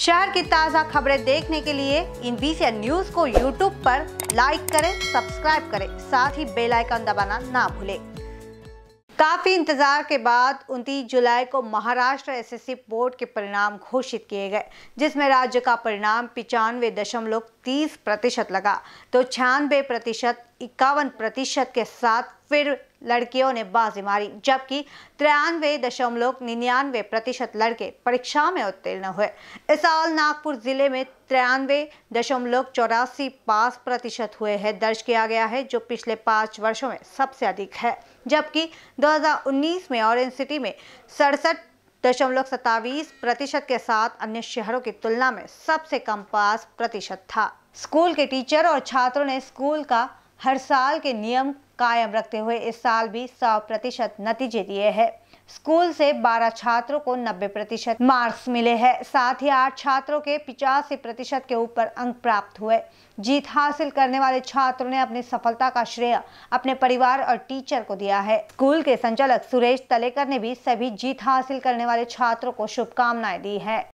शहर की ताज़ा खबरें देखने के लिए इन बीसी न्यूज को यूट्यूब पर लाइक करें सब्सक्राइब करें साथ ही बेल आइकन दबाना ना भूलें काफी इंतजार के बाद उनतीस जुलाई को महाराष्ट्र एसएससी बोर्ड के परिणाम घोषित किए गए जिसमें राज्य का परिणाम पिचानवे दशमलव तीस प्रतिशत लगा तो छियानबे प्रतिशत इक्यावन प्रतिशत के साथ फिर लड़कियों ने बाजी मारी जबकि तिरानवे दशमलव निन्यानवे प्रतिशत लड़के परीक्षा में उत्तीर्ण हुए इस साल नागपुर जिले में तिरानवे दशमलव चौरासी पास प्रतिशत हुए हैं दर्ज किया गया है जो पिछले पाँच वर्षों में सबसे अधिक है जबकि 2019 में ऑरेंज सिटी में सड़सठ दशमलव सतावीस प्रतिशत के साथ अन्य शहरों की तुलना में सबसे कम पास प्रतिशत था स्कूल के टीचर और छात्रों ने स्कूल का हर साल के नियम कायम रखते हुए इस साल भी सौ प्रतिशत नतीजे दिए हैं स्कूल से 12 छात्रों को 90 प्रतिशत मार्क्स मिले हैं साथ ही आठ छात्रों के पिचासी प्रतिशत के ऊपर अंक प्राप्त हुए जीत हासिल करने वाले छात्रों ने अपनी सफलता का श्रेय अपने परिवार और टीचर को दिया है स्कूल के संचालक सुरेश तलेकर ने भी सभी जीत हासिल करने वाले छात्रों को शुभकामनाएं दी है